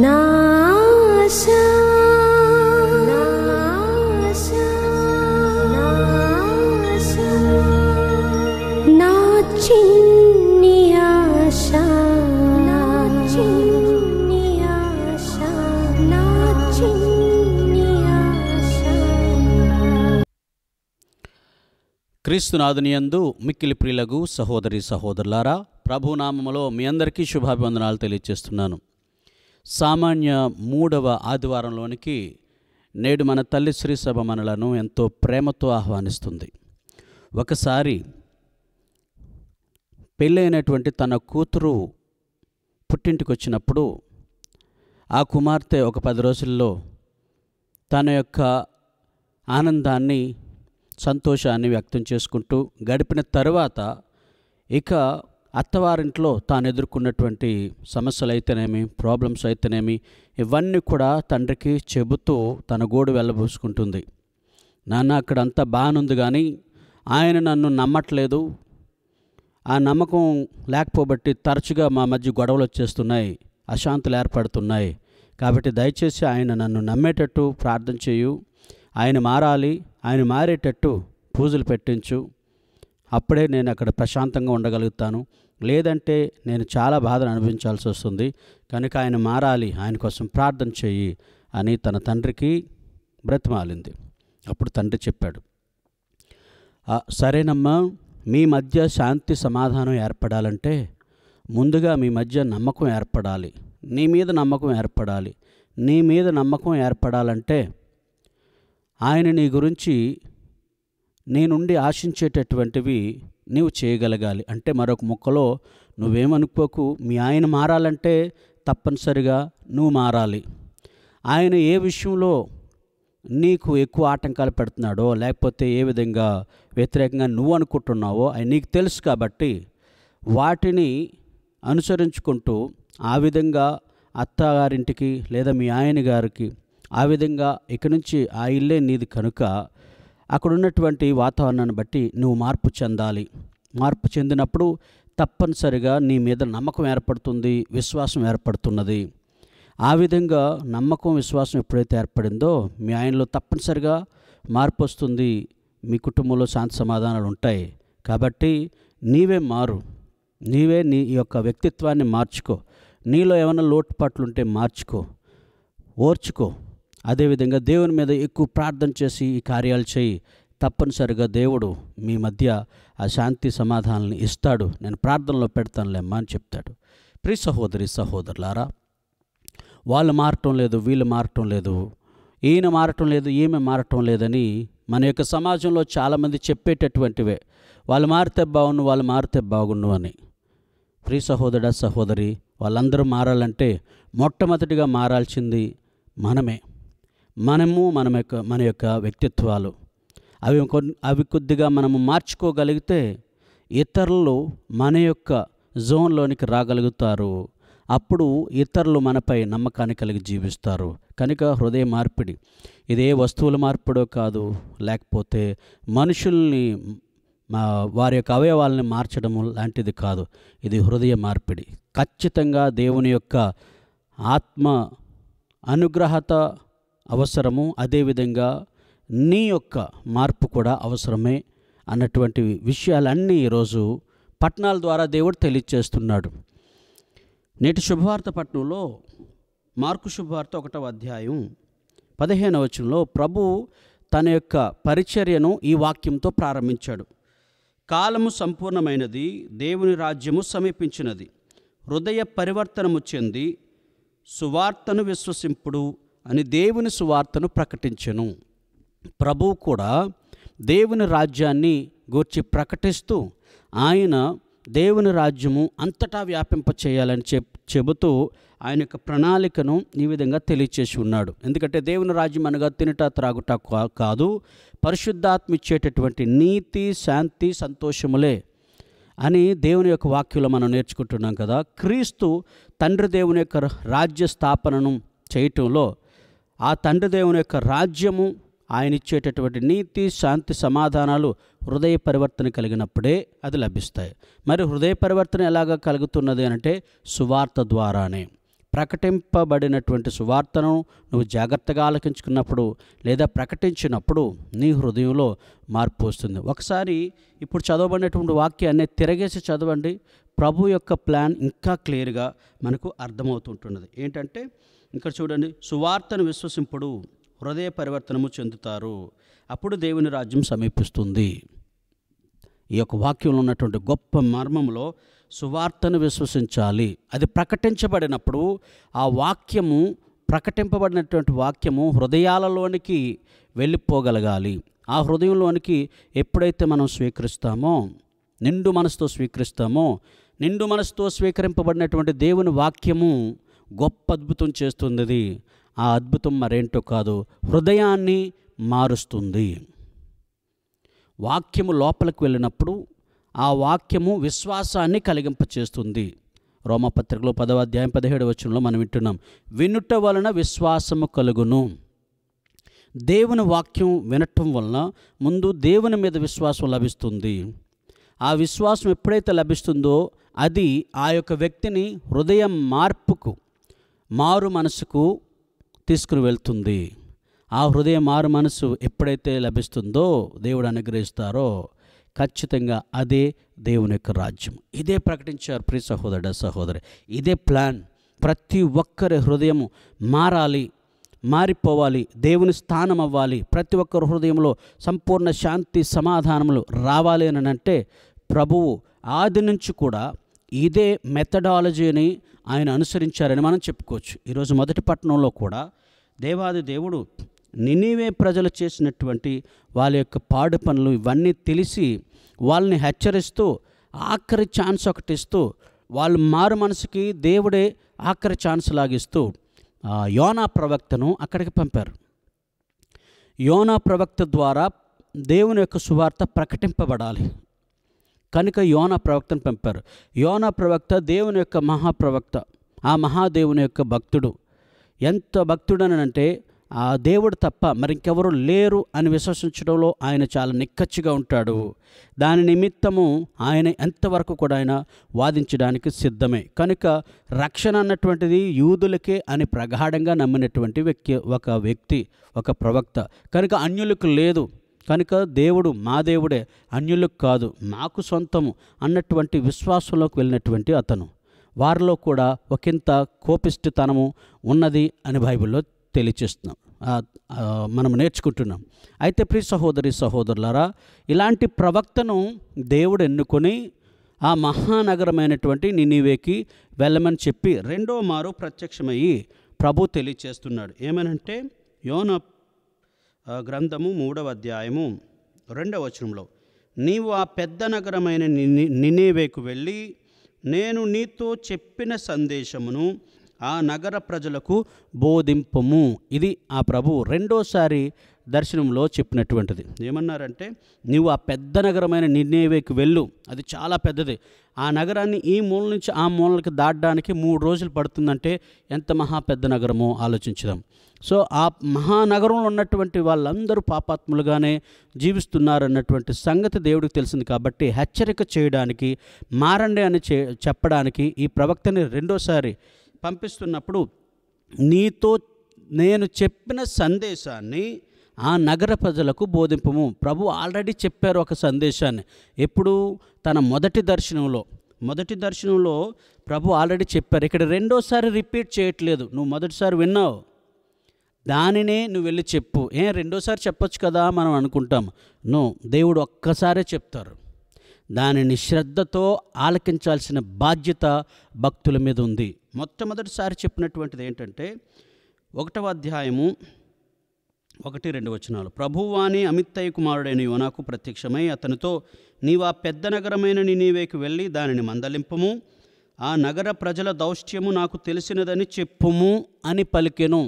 那。క్రీస్తునాథునియందు మిక్కిలి ప్రియులకు సహోదరి సహోదరులారా ప్రభునామములో మీ అందరికీ శుభాభివందనాలు తెలియజేస్తున్నాను సామాన్య మూడవ ఆదివారంలోనికి నేడు మన తల్లి శ్రీసభ మనలను ఎంతో ప్రేమతో ఆహ్వానిస్తుంది ఒకసారి పెళ్ళైనటువంటి తన కూతురు పుట్టింటికి వచ్చినప్పుడు ఆ కుమార్తె ఒక పది రోజుల్లో తన యొక్క ఆనందాన్ని సంతోషాన్ని వ్యక్తం చేసుకుంటూ గడిపిన తర్వాత ఇక అత్తవారింట్లో తాను ఎదుర్కొన్నటువంటి సమస్యలు అయితేనేమి ప్రాబ్లమ్స్ అయితేనేమి ఇవన్నీ కూడా తండ్రికి చెబుతూ తన గోడు వెళ్ళబోసుకుంటుంది నాన్న అక్కడ అంతా బాగానుంది కానీ ఆయన నన్ను నమ్మట్లేదు ఆ నమ్మకం లేకపోబట్టి తరచుగా మా మధ్య గొడవలు వచ్చేస్తున్నాయి అశాంతులు ఏర్పడుతున్నాయి కాబట్టి దయచేసి ఆయన నన్ను నమ్మేటట్టు ప్రార్థన చేయు ఆయన మారాలి ఆయన మారేటట్టు పూజలు పెట్టించు అప్పుడే నేను అక్కడ ప్రశాంతంగా ఉండగలుగుతాను లేదంటే నేను చాలా బాధను అనుభవించాల్సి వస్తుంది కనుక ఆయన మారాలి ఆయన కోసం ప్రార్థన చెయ్యి అని తన తండ్రికి బ్రతిమాలింది అప్పుడు తండ్రి చెప్పాడు సరేనమ్మా మీ మధ్య శాంతి సమాధానం ఏర్పడాలంటే ముందుగా మీ మధ్య నమ్మకం ఏర్పడాలి నీ మీద నమ్మకం ఏర్పడాలి నీ మీద నమ్మకం ఏర్పడాలంటే ఆయన నీ గురించి నేనుండి ఆశించేటటువంటివి నీవు చేయగలగాలి అంటే మరొక ముక్కలో నువ్వేమనుకోకు మీ ఆయన మారాలంటే తప్పనిసరిగా నువ్వు మారాలి ఆయన ఏ విషయంలో నీకు ఎక్కువ ఆటంకాలు పెడుతున్నాడో లేకపోతే ఏ విధంగా వ్యతిరేకంగా నువ్వు అనుకుంటున్నావో అవి నీకు తెలుసు కాబట్టి వాటిని అనుసరించుకుంటూ ఆ విధంగా అత్తగారింటికి లేదా మీ ఆయన గారికి ఆ విధంగా ఇక నుంచి ఆ ఇల్లే నీది కనుక అక్కడ ఉన్నటువంటి వాతావరణాన్ని బట్టి నువ్వు మార్పు చెందాలి మార్పు చెందినప్పుడు తప్పనిసరిగా నీ మీద నమ్మకం ఏర్పడుతుంది విశ్వాసం ఏర్పడుతున్నది ఆ విధంగా నమ్మకం విశ్వాసం ఎప్పుడైతే ఏర్పడిందో మీ ఆయనలో తప్పనిసరిగా మార్పు వస్తుంది మీ కుటుంబంలో శాంతి సమాధానాలు ఉంటాయి కాబట్టి నీవే మారు నీవే నీ యొక్క వ్యక్తిత్వాన్ని మార్చుకో నీలో ఏమైనా లోటుపాట్లు ఉంటే మార్చుకో ఓర్చుకో అదేవిధంగా దేవుని మీద ఎక్కువ ప్రార్థన చేసి ఈ కార్యాలు చేయి తప్పనిసరిగా దేవుడు మీ మధ్య ఆ శాంతి సమాధానాలను ఇస్తాడు నేను ప్రార్థనలో పెడతానులేమ్మా అని చెప్తాడు ప్రి సహోదరి సహోదరులారా వాళ్ళు మారటం లేదు వీళ్ళు మారటం లేదు ఈయన మారటం లేదు ఈమె మారటం లేదని మన యొక్క సమాజంలో చాలామంది చెప్పేటటువంటివే వాళ్ళు మారితే బాగుండు వాళ్ళు మారితే బాగుండు అని ప్రి సహోదరుడ సహోదరి వాళ్ళందరూ మారాలంటే మొట్టమొదటిగా మారాల్సింది మనమే మనము మన యొక్క మన యొక్క వ్యక్తిత్వాలు అవి అవి కొద్దిగా మనము మార్చుకోగలిగితే ఇతరులు మన యొక్క జోన్లోనికి రాగలుగుతారు అప్పుడు ఇతరులు మనపై నమ్మకాన్ని కలిగి జీవిస్తారు కనుక హృదయ మార్పిడి ఇదే వస్తువుల మార్పిడో కాదు లేకపోతే మనుషుల్ని వారి యొక్క అవయవాలని మార్చడం లాంటిది కాదు ఇది హృదయ మార్పిడి ఖచ్చితంగా దేవుని యొక్క ఆత్మ అనుగ్రహత అవసరము అదేవిధంగా నీ యొక్క మార్పు కూడా అవసరమే అన్నటువంటి విషయాలన్నీ ఈరోజు పట్టణాల ద్వారా దేవుడు తెలియచేస్తున్నాడు నేటి శుభవార్త పట్టణంలో మార్కు శుభవార్త ఒకటవ అధ్యాయం పదిహేను వచనంలో ప్రభు తన యొక్క పరిచర్యను ఈ వాక్యంతో ప్రారంభించాడు కాలము సంపూర్ణమైనది దేవుని రాజ్యము సమీపించినది హృదయ పరివర్తనము చెంది సువార్తను విశ్వసింపుడు అని దేవుని సువార్తను ప్రకటించను ప్రభువు కూడా దేవుని రాజ్యాన్ని గూర్చి ప్రకటిస్తూ ఆయన దేవుని రాజ్యము అంతటా వ్యాపింప చేయాలని చెప్ చెబుతూ ఆయన యొక్క ప్రణాళికను ఈ విధంగా తెలియచేసి ఉన్నాడు ఎందుకంటే దేవుని రాజ్యం అనగా తినట త్రాగుట కాదు పరిశుద్ధాత్మ ఇచ్చేటటువంటి నీతి శాంతి సంతోషములే అని దేవుని యొక్క వాక్యంలో మనం నేర్చుకుంటున్నాం కదా క్రీస్తు తండ్రి దేవుని యొక్క రాజ్య స్థాపనను చేయటంలో ఆ తండ్రి దేవుని యొక్క రాజ్యము ఆయన ఇచ్చేటటువంటి నీతి శాంతి సమాధానాలు హృదయ పరివర్తన కలిగినప్పుడే అది లభిస్తాయి మరి హృదయ పరివర్తన ఎలాగ కలుగుతున్నది అంటే సువార్త ద్వారానే ప్రకటింపబడినటువంటి సువార్తను నువ్వు జాగ్రత్తగా ఆలకించుకున్నప్పుడు లేదా ప్రకటించినప్పుడు నీ హృదయంలో మార్పు వస్తుంది ఒకసారి ఇప్పుడు చదవబడినటువంటి వాక్యాన్ని తిరగేసి చదవండి ప్రభు యొక్క ప్లాన్ ఇంకా క్లియర్గా మనకు అర్థమవుతుంటున్నది ఏంటంటే ఇక్కడ చూడండి సువార్తను విశ్వసింపుడు హృదయ పరివర్తనము చెందుతారు అప్పుడు దేవుని రాజ్యం సమీపిస్తుంది ఈ యొక్క వాక్యంలో ఉన్నటువంటి గొప్ప మర్మంలో సువార్తను విశ్వసించాలి అది ప్రకటించబడినప్పుడు ఆ వాక్యము ప్రకటింపబడినటువంటి వాక్యము హృదయాలలోనికి వెళ్ళిపోగలగాలి ఆ హృదయంలోనికి ఎప్పుడైతే మనం స్వీకరిస్తామో నిండు మనసుతో స్వీకరిస్తామో నిండు మనసుతో స్వీకరింపబడినటువంటి దేవుని వాక్యము గొప్ప అద్భుతం చేస్తున్నది ఆ అద్భుతం మరేంటో కాదు హృదయాన్ని మారుస్తుంది వాక్యము లోపలికి వెళ్ళినప్పుడు ఆ వాక్యము విశ్వాసాన్ని కలిగింపచేస్తుంది రోమపత్రికలో పదవ అధ్యాయం పదిహేడు వచనంలో మనం వింటున్నాం వినుట వలన విశ్వాసము కలుగును దేవుని వాక్యం వినటం వలన ముందు దేవుని మీద విశ్వాసం లభిస్తుంది ఆ విశ్వాసం ఎప్పుడైతే లభిస్తుందో అది ఆ యొక్క వ్యక్తిని హృదయం మార్పుకు మారు మనసుకు తీసుకుని వెళ్తుంది ఆ హృదయ మారు మనసు ఎప్పుడైతే లభిస్తుందో దేవుడు అనుగ్రహిస్తారో ఖచ్చితంగా అదే దేవుని యొక్క రాజ్యం ఇదే ప్రకటించారు ప్రియ సహోదరుడ సహోదరి ఇదే ప్లాన్ ప్రతి ఒక్కరి హృదయం మారాలి మారిపోవాలి దేవుని స్థానం అవ్వాలి ప్రతి ఒక్కరి హృదయంలో సంపూర్ణ శాంతి సమాధానములు రావాలి అని అంటే ప్రభువు ఆది నుంచి కూడా ఇదే మెథడాలజీని ఆయన అనుసరించారని మనం చెప్పుకోవచ్చు ఈరోజు మొదటి పట్టణంలో కూడా దేవాది దేవుడు నినివే ప్రజలు చేసినటువంటి వాళ్ళ యొక్క పాడు పనులు ఇవన్నీ తెలిసి వాళ్ళని హెచ్చరిస్తూ ఆఖరి ఛాన్స్ ఒకటి ఇస్తూ వాళ్ళు మారు మనసుకి దేవుడే ఆఖరి ఛాన్స్ లాగిస్తూ యోనా ప్రవక్తను అక్కడికి పంపారు యోనా ప్రవక్త ద్వారా దేవుని యొక్క సువార్త ప్రకటింపబడాలి కనుక యోన ప్రవక్తను పంపారు యోన ప్రవక్త దేవుని యొక్క మహాప్రవక్త ఆ మహాదేవుని యొక్క భక్తుడు ఎంత భక్తుడు అంటే ఆ దేవుడు తప్ప మరింకెవరు లేరు అని విశ్వసించడంలో ఆయన చాలా నిక్కచ్చిగా ఉంటాడు దాని నిమిత్తము ఆయన ఎంతవరకు కూడా ఆయన వాదించడానికి సిద్ధమే కనుక రక్షణ అన్నటువంటిది యూదులకే అని ప్రగాఢంగా నమ్మినటువంటి వ్యక్తి ఒక వ్యక్తి ఒక ప్రవక్త కనుక అన్యులకు లేదు కనుక దేవుడు మా దేవుడే అన్యులకు కాదు మాకు సొంతము అన్నటువంటి విశ్వాసంలోకి వెళ్ళినటువంటి అతను వారిలో కూడా ఒకంత కోపిష్టితనము ఉన్నది అని బైబిల్లో తెలియచేస్తున్నాం మనం నేర్చుకుంటున్నాం అయితే ప్రియ సహోదరి సహోదరులారా ఇలాంటి ప్రవక్తను దేవుడు ఎన్నుకొని ఆ మహానగరమైనటువంటి నినివేకి వెళ్ళమని చెప్పి రెండో మారు ప్రత్యక్షమయ్యి ప్రభు తెలియచేస్తున్నాడు ఏమనంటే యోన గ్రంథము మూడవ అధ్యాయము రెండవ వచనంలో నీవు ఆ పెద్ద నగరమైన నినేవేకు వెళ్ళి నేను నీతో చెప్పిన సందేశమును ఆ నగర ప్రజలకు బోధింపము ఇది ఆ ప్రభు రెండోసారి దర్శనంలో చెప్పినటువంటిది ఏమన్నారంటే నీవు ఆ పెద్ద నగరమైన నిర్ణయవేకి వెళ్ళు అది చాలా పెద్దది ఆ నగరాన్ని ఈ మూల నుంచి ఆ మూలకి దాటడానికి మూడు రోజులు పడుతుందంటే ఎంత మహా పెద్ద నగరమో ఆలోచించదాం సో ఆ మహానగరంలో ఉన్నటువంటి వాళ్ళందరూ పాపాత్ములుగానే జీవిస్తున్నారన్నటువంటి సంగతి దేవుడికి తెలిసింది కాబట్టి హెచ్చరిక చేయడానికి మారండి అని చెప్పడానికి ఈ ప్రవక్తని రెండోసారి పంపిస్తున్నప్పుడు నీతో నేను చెప్పిన సందేశాన్ని ఆ నగర ప్రజలకు బోధింపము ప్రభు ఆల్రెడీ చెప్పారు ఒక సందేశాన్ని ఎప్పుడు తన మొదటి దర్శనంలో మొదటి దర్శనంలో ప్రభు ఆల్రెడీ చెప్పారు ఇక్కడ రెండోసారి రిపీట్ చేయట్లేదు నువ్వు మొదటిసారి విన్నావు దానినే నువ్వు వెళ్ళి చెప్పు ఏ రెండోసారి చెప్పొచ్చు కదా మనం అనుకుంటాం ను దేవుడు ఒక్కసారే చెప్తారు దానిని శ్రద్ధతో ఆలకించాల్సిన బాధ్యత భక్తుల మీద ఉంది మొట్టమొదటిసారి చెప్పినటువంటిది ఏంటంటే ఒకటవ అధ్యాయము ఒకటి రెండు వచనాలు ప్రభువాని అమిత్తయ్య కుమారుడైన యోనాకు ప్రత్యక్షమై అతనితో నీవా పెద్ద నగరమైన నీవేకి వెళ్ళి దానిని మందలింపము ఆ నగర ప్రజల దౌష్ట్యము నాకు తెలిసినదని చెప్పుము అని పలికెను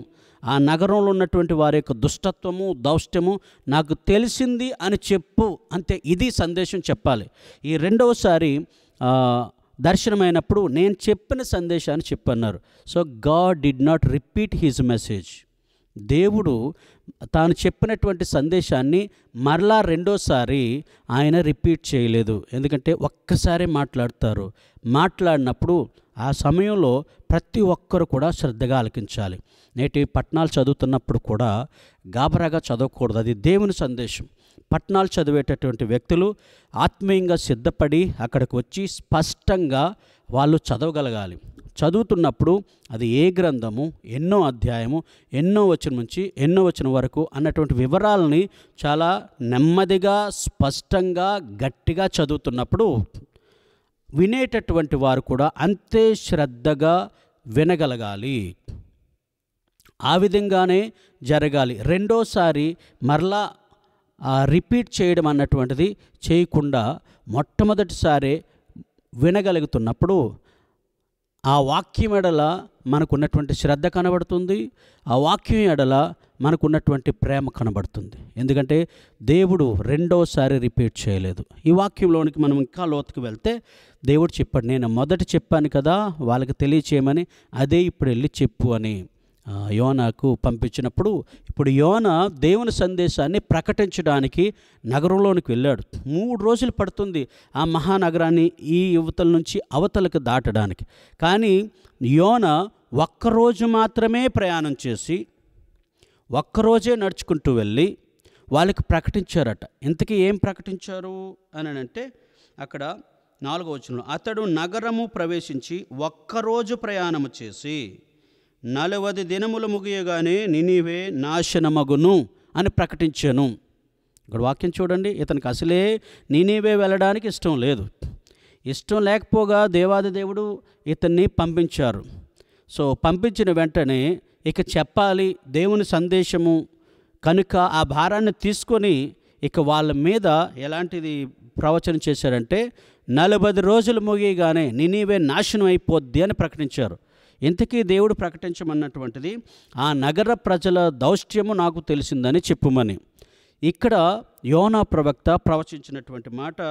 ఆ నగరంలో ఉన్నటువంటి వారి యొక్క దుష్టత్వము దౌష్ట్యము నాకు తెలిసింది అని చెప్పు అంతే ఇది సందేశం చెప్పాలి ఈ రెండవసారి దర్శనమైనప్పుడు నేను చెప్పిన సందేశాన్ని చెప్పన్నారు so God did not repeat his message దేవుడు తాను చెప్పినటువంటి సందేశాన్ని మరలా రెండోసారి ఆయన రిపీట్ చేయలేదు ఎందుకంటే ఒక్కసారి మాట్లాడతారు మాట్లాడినప్పుడు ఆ సమయంలో ప్రతి ఒక్కరు కూడా శ్రద్ధగా ఆలకించాలి నేటి పట్టణాలు చదువుతున్నప్పుడు కూడా గాబరాగా చదవకూడదు అది దేవుని సందేశం పట్టణాలు చదివేటటువంటి వ్యక్తులు ఆత్మీయంగా సిద్ధపడి అక్కడికి వచ్చి స్పష్టంగా వాళ్ళు చదవగలగాలి చదువుతున్నప్పుడు అది ఏ గ్రంథము ఎన్నో అధ్యాయము ఎన్నో వచ్చిన నుంచి ఎన్నో వచ్చిన వరకు అన్నటువంటి వివరాలని చాలా నెమ్మదిగా స్పష్టంగా గట్టిగా చదువుతున్నప్పుడు వినేటటువంటి వారు కూడా అంతే శ్రద్ధగా వినగలగాలి ఆ విధంగానే జరగాలి రెండోసారి మరలా రిపీట్ చేయడం అన్నటువంటిది చేయకుండా మొట్టమొదటిసారి వినగలుగుతున్నప్పుడు ఆ వాక్యం ఎడల మనకున్నటువంటి శ్రద్ధ కనబడుతుంది ఆ వాక్యం ఎడల మనకున్నటువంటి ప్రేమ కనబడుతుంది ఎందుకంటే దేవుడు రెండోసారి రిపీట్ చేయలేదు ఈ వాక్యంలోనికి మనం ఇంకా లోతుకు వెళ్తే దేవుడు చెప్పాడు నేను మొదట చెప్పాను కదా వాళ్ళకి తెలియచేయమని అదే ఇప్పుడు వెళ్ళి చెప్పు అని యోనాకు పంపించినప్పుడు ఇప్పుడు యోన దేవుని సందేశాన్ని ప్రకటించడానికి నగరంలోనికి వెళ్ళాడు మూడు రోజులు పడుతుంది ఆ మహానగరాన్ని ఈ యువతల నుంచి అవతలకు దాటడానికి కానీ యోన ఒక్కరోజు మాత్రమే ప్రయాణం చేసి ఒక్కరోజే నడుచుకుంటూ వెళ్ళి వాళ్ళకి ప్రకటించారట ఇంతకీ ఏం ప్రకటించారు అని అంటే అక్కడ నాలుగో వచ్చిన అతడు నగరము ప్రవేశించి ఒక్కరోజు ప్రయాణము చేసి నలవది దినములు ముగియగానే నినివే నాశనమగును అని ప్రకటించాను ఇక్కడ వాక్యం చూడండి ఇతనికి అసలే నినివే వెళ్ళడానికి ఇష్టం లేదు ఇష్టం లేకపోగా దేవాది దేవుడు ఇతన్ని పంపించారు సో పంపించిన వెంటనే ఇక చెప్పాలి దేవుని సందేశము కనుక ఆ భారాన్ని తీసుకొని ఇక వాళ్ళ మీద ఎలాంటిది ప్రవచనం చేశారంటే నలభై రోజులు ముగియగానే నినీవే నాశనం అయిపోద్ది అని ప్రకటించారు ఇంతకీ దేవుడు ప్రకటించమన్నటువంటిది ఆ నగర ప్రజల దౌష్ట్యము నాకు తెలిసిందని చెప్పుమని ఇక్కడ యోనా ప్రవక్త ప్రవచించినటువంటి మాట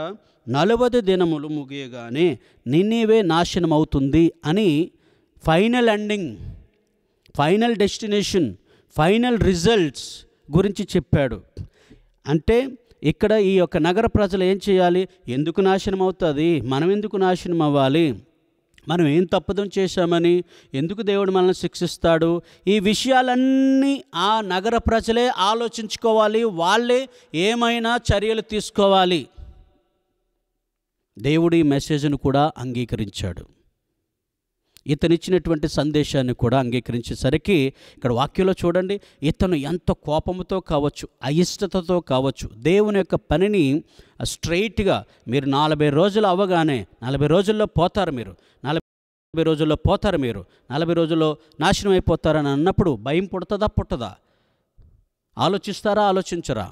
నలవది దినములు ముగియగానే నిన్నీవే నాశనం అవుతుంది అని final ending final destination final results గురించి చెప్పాడు అంటే ఇక్కడ ఈ యొక్క నగర ప్రజలు ఏం చేయాలి ఎందుకు నాశనం అవుతుంది మనం ఎందుకు నాశనం అవ్వాలి మనం ఏం తప్పుదం చేశామని ఎందుకు దేవుడు మనల్ని శిక్షిస్తాడు ఈ విషయాలన్నీ ఆ నగర ప్రజలే ఆలోచించుకోవాలి వాళ్ళే ఏమైనా చర్యలు తీసుకోవాలి దేవుడు ఈ మెసేజ్ను కూడా అంగీకరించాడు ఇతనిచ్చినటువంటి సందేశాన్ని కూడా అంగీకరించేసరికి ఇక్కడ వాక్యంలో చూడండి ఇతను ఎంత కోపంతో కావచ్చు అయిష్టతతో కావచ్చు దేవుని యొక్క పనిని స్ట్రైట్గా మీరు నలభై రోజులు అవ్వగానే నలభై రోజుల్లో పోతారు మీరు నలభై రోజుల్లో పోతారు మీరు నలభై రోజుల్లో నాశనం అయిపోతారని అన్నప్పుడు భయం పుడతదా పుట్టదా ఆలోచిస్తారా ఆలోచించరా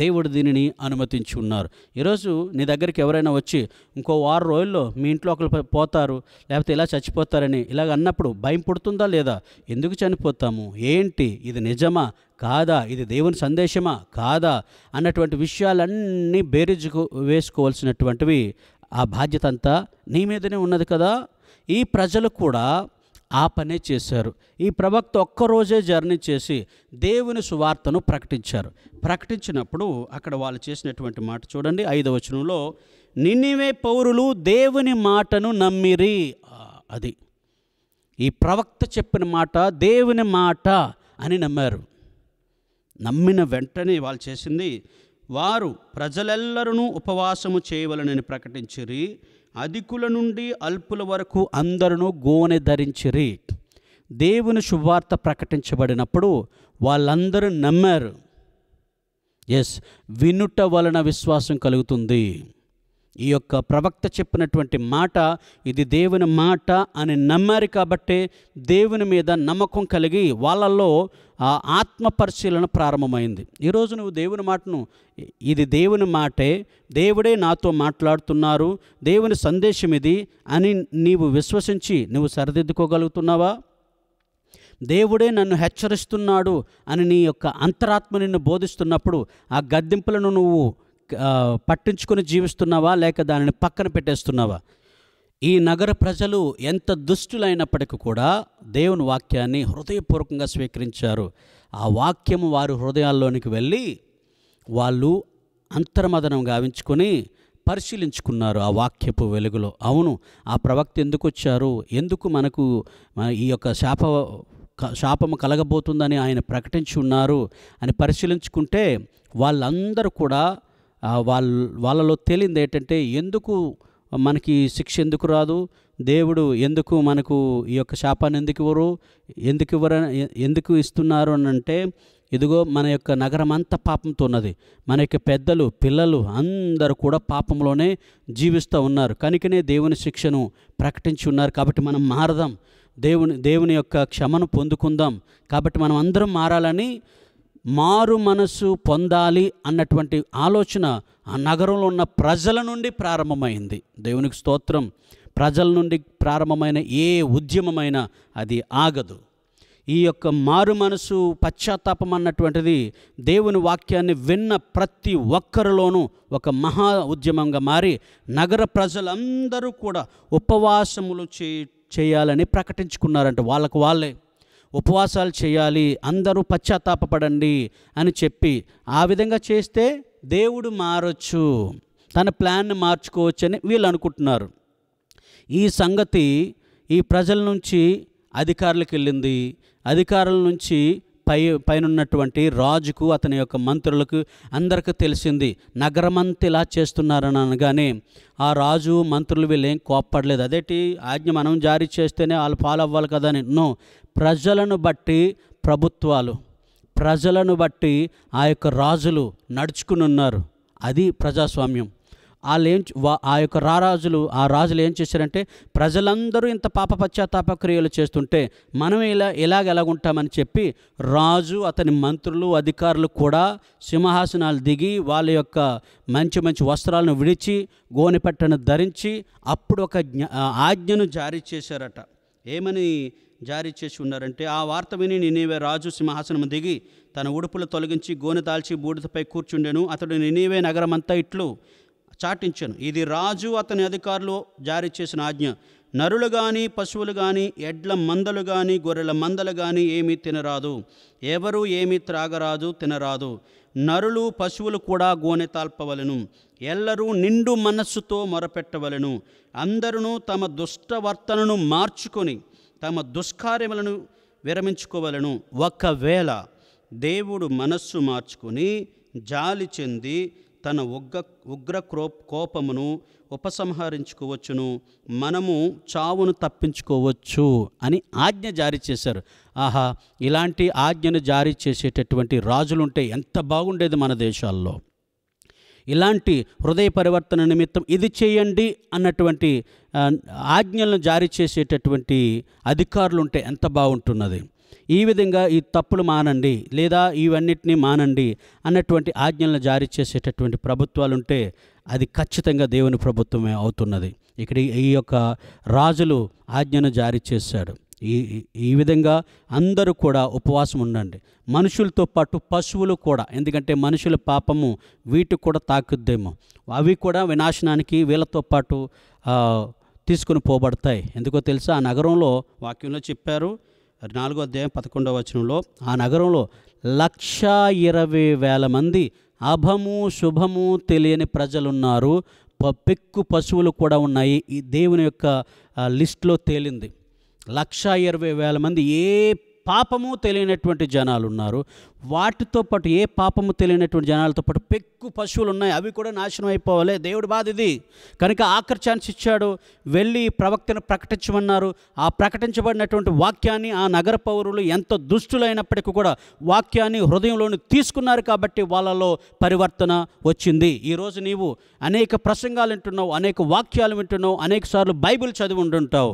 దేవుడు దీనిని అనుమతించి ఉన్నారు ఈరోజు నీ దగ్గరికి ఎవరైనా వచ్చి ఇంకో వారం రోజుల్లో మీ ఇంట్లో ఒకరు పోతారు లేకపోతే ఇలా చచ్చిపోతారని ఇలాగ అన్నప్పుడు భయం పుడుతుందా లేదా ఎందుకు చనిపోతాము ఏంటి ఇది నిజమా కాదా ఇది దేవుని సందేశమా కాదా అన్నటువంటి విషయాలన్నీ బేరేజుకు వేసుకోవాల్సినటువంటివి ఆ బాధ్యత అంతా నీ మీదనే ఉన్నది కదా ఈ ప్రజలు కూడా ఆ పనే చేశారు ఈ ప్రవక్త ఒక్కరోజే జర్నీ చేసి దేవుని సువార్తను ప్రకటించారు ప్రకటించినప్పుడు అక్కడ వాళ్ళు చేసినటువంటి మాట చూడండి ఐదవ వచనంలో నిన్నివే పౌరులు దేవుని మాటను నమ్మిరి అది ఈ ప్రవక్త చెప్పిన మాట దేవుని మాట అని నమ్మారు నమ్మిన వెంటనే వాళ్ళు చేసింది వారు ప్రజలెల్లరూ ఉపవాసము చేయవలనని ప్రకటించిరి అధికుల నుండి అల్పుల వరకు అందరూ గోనె ధరించిరి దేవుని శుభార్త ప్రకటించబడినప్పుడు వాళ్ళందరూ నమ్మారు ఎస్ వినుట వలన విశ్వాసం కలుగుతుంది ఈ యొక్క ప్రవక్త చెప్పినటువంటి మాట ఇది దేవుని మాట అని నమ్మారు కాబట్టే దేవుని మీద నమ్మకం కలిగి వాళ్ళల్లో ఆ ఆత్మ పరిశీలన ప్రారంభమైంది ఈరోజు నువ్వు దేవుని మాటను ఇది దేవుని మాటే దేవుడే నాతో మాట్లాడుతున్నారు దేవుని సందేశం ఇది అని నీవు విశ్వసించి నువ్వు సరిదిద్దుకోగలుగుతున్నావా దేవుడే నన్ను హెచ్చరిస్తున్నాడు అని నీ యొక్క అంతరాత్మ నిన్ను బోధిస్తున్నప్పుడు ఆ గద్దింపులను నువ్వు పట్టించుకొని జీవిస్తున్నావా లేక దానిని పక్కన పెట్టేస్తున్నావా ఈ నగర ప్రజలు ఎంత దుష్టులైనప్పటికీ కూడా దేవుని వాక్యాన్ని హృదయపూర్వకంగా స్వీకరించారు ఆ వాక్యం వారి హృదయాల్లోనికి వెళ్ళి వాళ్ళు అంతర్మదనం గావించుకొని పరిశీలించుకున్నారు ఆ వాక్యపు వెలుగులో అవును ఆ ప్రవక్త ఎందుకు వచ్చారు ఎందుకు మనకు ఈ యొక్క శాప శాపము కలగబోతుందని ఆయన ప్రకటించి ఉన్నారు అని పరిశీలించుకుంటే వాళ్ళందరూ కూడా వాళ్ళ వాళ్ళలో తేలింది ఏంటంటే ఎందుకు మనకి శిక్ష ఎందుకు రాదు దేవుడు ఎందుకు మనకు ఈ యొక్క శాపాన్ని ఎందుకు ఇవ్వరు ఎందుకు ఇవ్వర ఎందుకు ఇస్తున్నారు అని అంటే ఇదిగో మన యొక్క నగరం అంతా పాపంతో ఉన్నది మన యొక్క పెద్దలు పిల్లలు అందరూ కూడా పాపంలోనే జీవిస్తూ ఉన్నారు కనుకనే దేవుని శిక్షను ప్రకటించి ఉన్నారు కాబట్టి మనం మారదాం దేవుని దేవుని యొక్క క్షమను పొందుకుందాం కాబట్టి మనం అందరం మారాలని మారు మనసు పొందాలి అన్నటువంటి ఆలోచన ఆ నగరంలో ఉన్న ప్రజల నుండి ప్రారంభమైంది దేవునికి స్తోత్రం ప్రజల నుండి ప్రారంభమైన ఏ ఉద్యమమైనా అది ఆగదు ఈ యొక్క మారు మనసు పశ్చాత్తాపం అన్నటువంటిది దేవుని వాక్యాన్ని విన్న ప్రతి ఒక్కరిలోనూ ఒక మహా ఉద్యమంగా మారి నగర ప్రజలందరూ కూడా ఉపవాసములు చేయాలని ప్రకటించుకున్నారంట వాళ్ళకు వాళ్ళే ఉపవాసాలు చేయాలి అందరూ పశ్చాత్తాపడండి అని చెప్పి ఆ విధంగా చేస్తే దేవుడు మారొచ్చు తన ప్లాన్ని మార్చుకోవచ్చని వీళ్ళు అనుకుంటున్నారు ఈ సంగతి ఈ ప్రజల నుంచి అధికారులకు వెళ్ళింది అధికారుల నుంచి పై పైనటువంటి రాజుకు అతని యొక్క మంత్రులకు అందరికీ తెలిసింది నగరమంతా ఇలా చేస్తున్నారని అనగానే ఆ రాజు మంత్రులు వీళ్ళు ఏం కోప్పడలేదు అదేటి ఆజ్ఞ మనం జారీ చేస్తేనే వాళ్ళు ఫాలో అవ్వాలి కదా అని నో ప్రజలను బట్టి ప్రభుత్వాలు ప్రజలను బట్టి ఆ యొక్క రాజులు నడుచుకుని ఉన్నారు అది ప్రజాస్వామ్యం వాళ్ళు ఏం ఆ యొక్క రారాజులు ఆ రాజులు ఏం చేశారంటే ప్రజలందరూ ఇంత పాప పశ్చాత్తాప క్రియలు చేస్తుంటే మనం ఇలా ఇలాగ ఎలాగుంటామని చెప్పి రాజు అతని మంత్రులు అధికారులు కూడా సింహాసనాలు దిగి వాళ్ళ యొక్క మంచి మంచి వస్త్రాలను విడిచి గోనెపట్టను ధరించి అప్పుడు ఒక ఆజ్ఞను జారీ చేశారట ఏమని జారీ చేసి ఉన్నారంటే ఆ వార్త విని నినీవే రాజు సింహాసనం దిగి తన ఉడుపులు తొలగించి గోనె దాల్చి బూడిదపై కూర్చుండెను అతడు నగరం నగరమంతా ఇట్లు చాటించాను ఇది రాజు అతని అధికారులు జారీ చేసిన ఆజ్ఞ నరులు కానీ పశువులు కానీ ఎడ్ల మందలు కానీ గొర్రెల మందలు కానీ ఏమీ తినరాదు ఎవరు ఏమీ త్రాగరాదు తినరాదు నరులు పశువులు కూడా గోనె తాల్పవలను ఎల్లరూ నిండు మనస్సుతో మొరపెట్టవలను అందరూ తమ దుష్టవర్తనను మార్చుకొని తమ దుష్కార్యములను విరమించుకోవాలను ఒకవేళ దేవుడు మనస్సు మార్చుకుని జాలి చెంది తన ఉగ్ర ఉగ్ర కోపమును ఉపసంహరించుకోవచ్చును మనము చావును తప్పించుకోవచ్చు అని ఆజ్ఞ జారీ చేశారు ఆహా ఇలాంటి ఆజ్ఞను జారీ చేసేటటువంటి రాజులుంటే ఎంత బాగుండేది మన దేశాల్లో ఇలాంటి హృదయ పరివర్తన నిమిత్తం ఇది చేయండి అన్నటువంటి ఆజ్ఞలను జారీ చేసేటటువంటి అధికారులు ఉంటే ఎంత బాగుంటున్నది ఈ విధంగా ఈ తప్పులు మానండి లేదా ఇవన్నిటినీ మానండి అన్నటువంటి ఆజ్ఞలను జారీ చేసేటటువంటి ప్రభుత్వాలు ఉంటే అది ఖచ్చితంగా దేవుని ప్రభుత్వమే అవుతున్నది ఇక్కడ ఈ యొక్క రాజులు ఆజ్ఞను జారీ చేశాడు ఈ ఈ విధంగా అందరూ కూడా ఉపవాసం ఉండండి మనుషులతో పాటు పశువులు కూడా ఎందుకంటే మనుషుల పాపము వీటికి కూడా తాకుద్దేమో అవి కూడా వినాశనానికి వీళ్ళతో పాటు తీసుకుని పోబడతాయి ఎందుకో తెలుసా ఆ నగరంలో వాక్యంలో చెప్పారు నాలుగో అధ్యాయం పదకొండవ వచనంలో ఆ నగరంలో లక్ష ఇరవై వేల మంది అభము శుభము తెలియని ప్రజలున్నారు పెక్కు పశువులు కూడా ఉన్నాయి ఈ దేవుని యొక్క లిస్ట్లో తేలింది లక్ష ఇరవై వేల మంది ఏ పాపము తెలియనటువంటి జనాలు ఉన్నారు వాటితో పాటు ఏ పాపము తెలియనటువంటి జనాలతో పాటు పెక్కు పశువులు ఉన్నాయి అవి కూడా నాశనం అయిపోవాలి దేవుడు బాధ ఇది కనుక ఆఖరి ఛాన్స్ ఇచ్చాడు వెళ్ళి ప్రవక్తను ప్రకటించమన్నారు ఆ ప్రకటించబడినటువంటి వాక్యాన్ని ఆ నగర పౌరులు ఎంత దుష్టులైనప్పటికీ కూడా వాక్యాన్ని హృదయంలోని తీసుకున్నారు కాబట్టి వాళ్ళలో పరివర్తన వచ్చింది ఈరోజు నీవు అనేక ప్రసంగాలు వింటున్నావు అనేక వాక్యాలు వింటున్నావు అనేక సార్లు బైబిల్ చదివి ఉంటుంటావు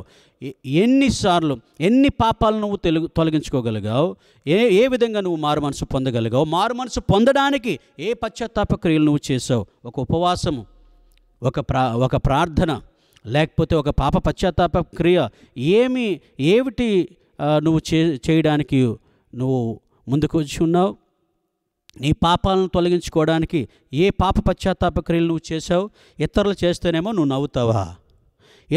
ఎన్నిసార్లు ఎన్ని పాపాలు నువ్వు తెలుగు తొలగించుకోగలిగావు ఏ ఏ విధంగా నువ్వు మారుమని మనసు పొందగలిగావు మారు మనసు పొందడానికి ఏ పశ్చాత్తాప క్రియలు నువ్వు చేసావు ఒక ఉపవాసము ఒక ప్రా ఒక ప్రార్థన లేకపోతే ఒక పాప పశ్చాత్తాప క్రియ ఏమి ఏమిటి నువ్వు చే చేయడానికి నువ్వు ముందుకు వచ్చి ఉన్నావు నీ పాపాలను తొలగించుకోవడానికి ఏ పాప పశ్చాత్తాప క్రియలు నువ్వు చేసావు ఇతరులు చేస్తేనేమో నువ్వు నవ్వుతావా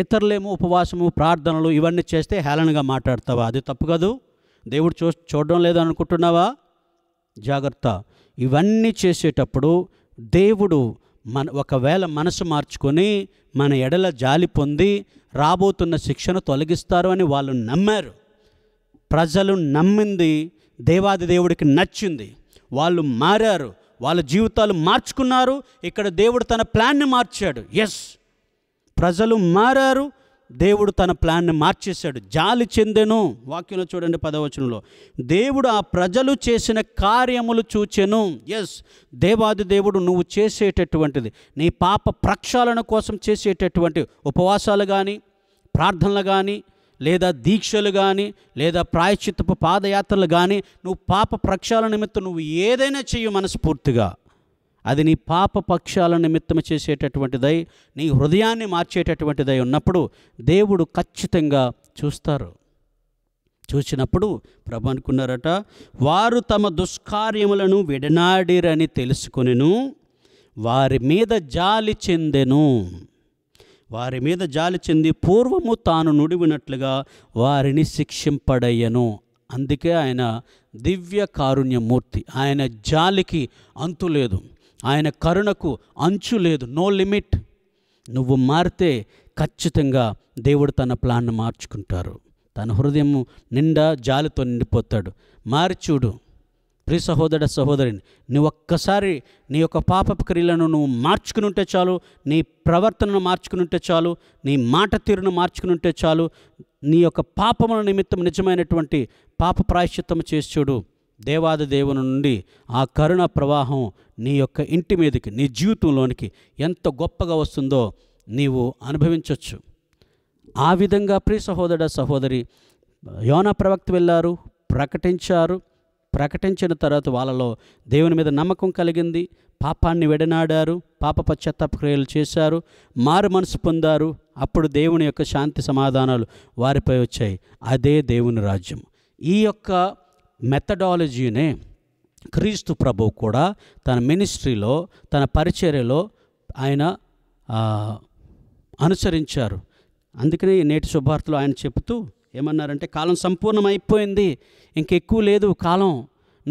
ఇతరులేమో ఉపవాసము ప్రార్థనలు ఇవన్నీ చేస్తే హేళనగా మాట్లాడతావా అది తప్పు కాదు దేవుడు చూ చూడడం అనుకుంటున్నావా జాగ్రత్త ఇవన్నీ చేసేటప్పుడు దేవుడు మన ఒకవేళ మనసు మార్చుకొని మన ఎడల జాలి పొంది రాబోతున్న శిక్షను తొలగిస్తారు అని వాళ్ళు నమ్మారు ప్రజలు నమ్మింది దేవాది దేవుడికి నచ్చింది వాళ్ళు మారారు వాళ్ళ జీవితాలు మార్చుకున్నారు ఇక్కడ దేవుడు తన ప్లాన్ని మార్చాడు ఎస్ ప్రజలు మారారు దేవుడు తన ప్లాన్ని మార్చేశాడు జాలి చెందెను వాక్యంలో చూడండి పదవచనంలో దేవుడు ఆ ప్రజలు చేసిన కార్యములు చూచెను ఎస్ దేవాది దేవుడు నువ్వు చేసేటటువంటిది నీ పాప ప్రక్షాళన కోసం చేసేటటువంటి ఉపవాసాలు కానీ ప్రార్థనలు కానీ లేదా దీక్షలు కానీ లేదా ప్రాయశ్చిత్తపు పాదయాత్రలు కానీ నువ్వు పాప ప్రక్షాళన నిమిత్తం నువ్వు ఏదైనా చెయ్యి మనస్ఫూర్తిగా అది నీ పాప పక్షాల నిమిత్తం చేసేటటువంటిదై నీ హృదయాన్ని మార్చేటటువంటిదై ఉన్నప్పుడు దేవుడు ఖచ్చితంగా చూస్తారు చూసినప్పుడు ప్రభు అనుకున్నారట వారు తమ దుష్కార్యములను విడనాడిరని తెలుసుకునిను వారి మీద జాలి చెందెను వారి మీద జాలి చెంది పూర్వము తాను నుడివినట్లుగా వారిని శిక్షింపడయ్యను అందుకే ఆయన దివ్య కారుణ్యమూర్తి ఆయన జాలికి అంతు లేదు ఆయన కరుణకు అంచు లేదు నో లిమిట్ నువ్వు మారితే ఖచ్చితంగా దేవుడు తన ప్లాన్ను మార్చుకుంటారు తన హృదయం నిండా జాలితో నిండిపోతాడు మార్చుడు ప్రి సహోదర సహోదరిని నువ్వు ఒక్కసారి నీ యొక్క పాప క్రియలను నువ్వు మార్చుకుని ఉంటే చాలు నీ ప్రవర్తనను మార్చుకుని ఉంటే చాలు నీ మాట తీరును మార్చుకుని ఉంటే చాలు నీ యొక్క పాపముల నిమిత్తం నిజమైనటువంటి పాప ప్రాయశ్చిత్తం చేసి చూడు దేవాది దేవుని నుండి ఆ కరుణ ప్రవాహం నీ యొక్క ఇంటి మీదకి నీ జీవితంలోనికి ఎంత గొప్పగా వస్తుందో నీవు అనుభవించవచ్చు ఆ విధంగా ప్రియ సహోదర సహోదరి యోనా ప్రవక్త వెళ్ళారు ప్రకటించారు ప్రకటించిన తర్వాత వాళ్ళలో దేవుని మీద నమ్మకం కలిగింది పాపాన్ని వెడనాడారు పాప పశ్చాత్తాప క్రియలు చేశారు మారు మనసు పొందారు అప్పుడు దేవుని యొక్క శాంతి సమాధానాలు వారిపై వచ్చాయి అదే దేవుని రాజ్యం ఈ యొక్క మెథడాలజీనే క్రీస్తు ప్రభు కూడా తన మినిస్ట్రీలో తన పరిచర్యలో ఆయన అనుసరించారు అందుకనే నేటి శుభార్తలు ఆయన చెబుతూ ఏమన్నారంటే కాలం సంపూర్ణం అయిపోయింది ఇంకెక్కువ లేదు కాలం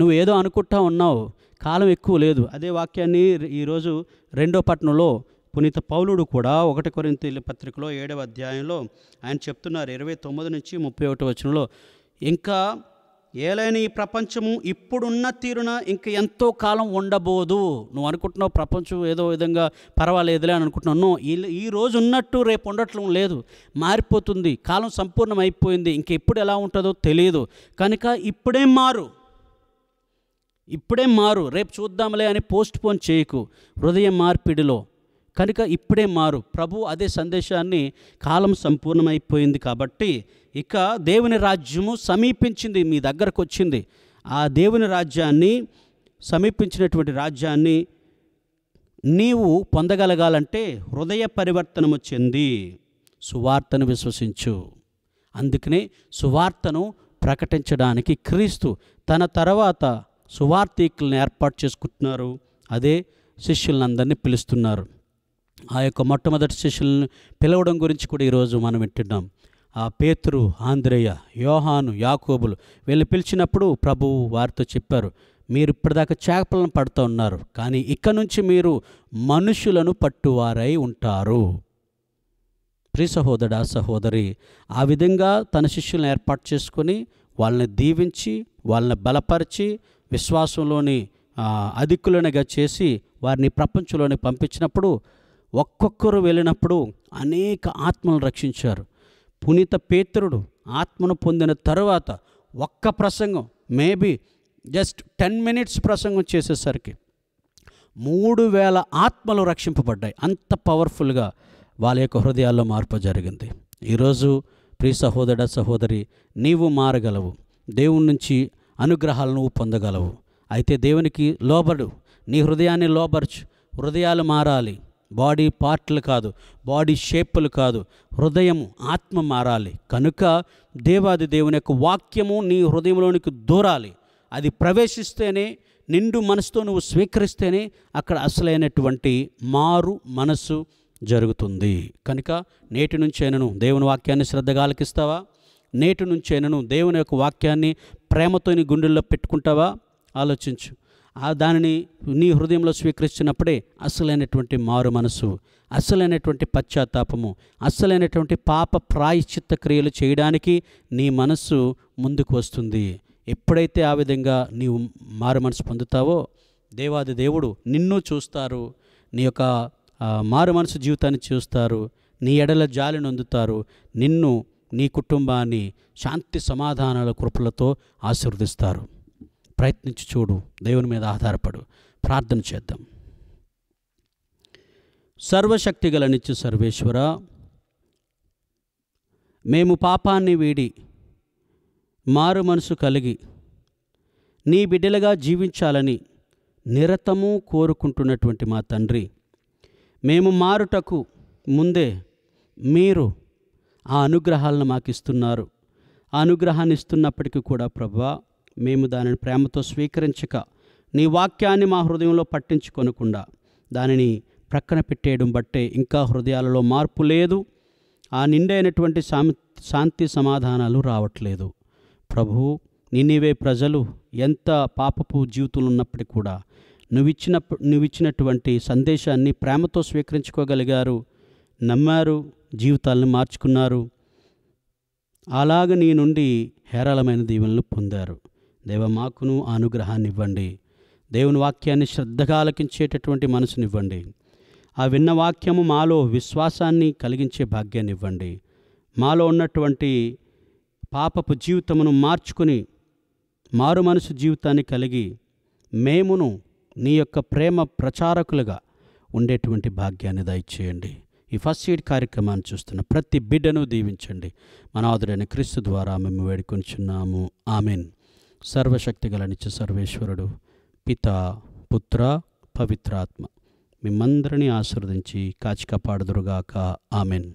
నువ్వు ఏదో అనుకుంటా ఉన్నావు కాలం ఎక్కువ లేదు అదే వాక్యాన్ని ఈరోజు రెండో పట్టణంలో పునీత పౌలుడు కూడా ఒకటి కొరింత పత్రికలో ఏడవ అధ్యాయంలో ఆయన చెప్తున్నారు ఇరవై తొమ్మిది నుంచి ముప్పై ఒకటి వచనంలో ఇంకా ఏలైన ఈ ప్రపంచము ఇప్పుడున్న తీరున ఇంక ఎంతో కాలం ఉండబోదు నువ్వు అనుకుంటున్నావు ప్రపంచం ఏదో విధంగా పర్వాలేదులే అని అనుకుంటున్నాను ఈ రోజు ఉన్నట్టు రేపు ఉండటం లేదు మారిపోతుంది కాలం సంపూర్ణం అయిపోయింది ఇంక ఎప్పుడు ఎలా ఉంటుందో తెలియదు కనుక ఇప్పుడే మారు ఇప్పుడే మారు రేపు చూద్దాంలే అని పోస్ట్ పోన్ చేయకు హృదయ మార్పిడిలో కనుక ఇప్పుడే మారు ప్రభు అదే సందేశాన్ని కాలం సంపూర్ణమైపోయింది కాబట్టి ఇక దేవుని రాజ్యము సమీపించింది మీ దగ్గరకు వచ్చింది ఆ దేవుని రాజ్యాన్ని సమీపించినటువంటి రాజ్యాన్ని నీవు పొందగలగాలంటే హృదయ పరివర్తనము చెంది సువార్తను విశ్వసించు అందుకనే సువార్తను ప్రకటించడానికి క్రీస్తు తన తర్వాత సువార్తీకులను ఏర్పాటు చేసుకుంటున్నారు అదే శిష్యులందరినీ పిలుస్తున్నారు ఆ యొక్క మొట్టమొదటి శిష్యులను పిలవడం గురించి కూడా ఈరోజు మనం వింటున్నాం ఆ పేతురు ఆంధ్రేయ యోహాను యాకోబులు వీళ్ళు పిలిచినప్పుడు ప్రభువు వారితో చెప్పారు మీరు ఇప్పటిదాకా చేపలను పడుతూ ఉన్నారు కానీ ఇక్కడ నుంచి మీరు మనుషులను పట్టువారై ఉంటారు ప్రి సహోదరా సహోదరి ఆ విధంగా తన శిష్యులను ఏర్పాటు చేసుకొని వాళ్ళని దీవించి వాళ్ళని బలపరిచి విశ్వాసంలోని అధికులనిగా చేసి వారిని ప్రపంచంలోని పంపించినప్పుడు ఒక్కొక్కరు వెళ్ళినప్పుడు అనేక ఆత్మలు రక్షించారు పునీత పేతరుడు ఆత్మను పొందిన తరువాత ఒక్క ప్రసంగం మేబీ జస్ట్ టెన్ మినిట్స్ ప్రసంగం చేసేసరికి మూడు వేల ఆత్మలు రక్షింపబడ్డాయి అంత పవర్ఫుల్గా వాళ్ళ యొక్క హృదయాల్లో మార్పు జరిగింది ఈరోజు ప్రి సహోదర సహోదరి నీవు మారగలవు దేవుని నుంచి అనుగ్రహాలను పొందగలవు అయితే దేవునికి లోబడు నీ హృదయాన్ని లోబర్చు హృదయాలు మారాలి బాడీ పార్ట్లు కాదు బాడీ షేప్లు కాదు హృదయం ఆత్మ మారాలి కనుక దేవాది దేవుని యొక్క వాక్యము నీ హృదయంలోనికి దూరాలి అది ప్రవేశిస్తేనే నిండు మనసుతో నువ్వు స్వీకరిస్తేనే అక్కడ అసలైనటువంటి మారు మనసు జరుగుతుంది కనుక నేటి నుంచేనను దేవుని వాక్యాన్ని శ్రద్ధగా ఆలకిస్తావా నేటి అయినను దేవుని యొక్క వాక్యాన్ని ప్రేమతోని గుండెల్లో పెట్టుకుంటావా ఆలోచించు ఆ దానిని నీ హృదయంలో స్వీకరించినప్పుడే అసలైనటువంటి మారు మనసు అసలైనటువంటి పశ్చాత్తాపము అసలైనటువంటి పాప ప్రాయశ్చిత్త క్రియలు చేయడానికి నీ మనస్సు ముందుకు వస్తుంది ఎప్పుడైతే ఆ విధంగా నీవు మారు మనసు పొందుతావో దేవాది దేవుడు నిన్ను చూస్తారు నీ యొక్క మారు మనసు జీవితాన్ని చూస్తారు నీ ఎడల జాలి నొందుతారు నిన్ను నీ కుటుంబాన్ని శాంతి సమాధానాల కృపలతో ఆశీర్వదిస్తారు ప్రయత్నించి చూడు దేవుని మీద ఆధారపడు ప్రార్థన చేద్దాం సర్వశక్తి గల నిత్య సర్వేశ్వర మేము పాపాన్ని వీడి మారు మనసు కలిగి నీ బిడ్డలుగా జీవించాలని నిరతము కోరుకుంటున్నటువంటి మా తండ్రి మేము మారుటకు ముందే మీరు ఆ అనుగ్రహాలను మాకు ఇస్తున్నారు ఆ అనుగ్రహాన్ని ఇస్తున్నప్పటికీ కూడా ప్రభా మేము దానిని ప్రేమతో స్వీకరించక నీ వాక్యాన్ని మా హృదయంలో పట్టించుకొనకుండా దానిని ప్రక్కన పెట్టేయడం బట్టే ఇంకా హృదయాలలో మార్పు లేదు ఆ నిండైనటువంటి శాంతి సమాధానాలు రావట్లేదు ప్రభు నిన్నీవే ప్రజలు ఎంత పాపపు జీవితంలో ఉన్నప్పటికీ కూడా నువ్విచ్చిన నువ్విచ్చినటువంటి సందేశాన్ని ప్రేమతో స్వీకరించుకోగలిగారు నమ్మారు జీవితాలను మార్చుకున్నారు అలాగ నీ నుండి హేరాళమైన దీవెనలు పొందారు దేవ మాకును అనుగ్రహాన్ని ఇవ్వండి దేవుని వాక్యాన్ని శ్రద్ధగా ఆలకించేటటువంటి మనసునివ్వండి ఆ విన్న వాక్యము మాలో విశ్వాసాన్ని కలిగించే భాగ్యాన్ని ఇవ్వండి మాలో ఉన్నటువంటి పాపపు జీవితమును మార్చుకుని మారు మనసు జీవితాన్ని కలిగి మేమును నీ యొక్క ప్రేమ ప్రచారకులుగా ఉండేటువంటి భాగ్యాన్ని దయచేయండి ఈ ఫస్ట్ సీడ్ కార్యక్రమాన్ని చూస్తున్న ప్రతి బిడ్డను దీవించండి మనాదుడైన క్రీస్తు ద్వారా మేము వేడుకొంచున్నాము ఆమెన్ సర్వశక్తి నిత్య సర్వేశ్వరుడు పిత పుత్ర పవిత్రాత్మ మిమ్మందరినీ ఆశీర్వదించి కాచికపాడుదురుగాక ఆమెన్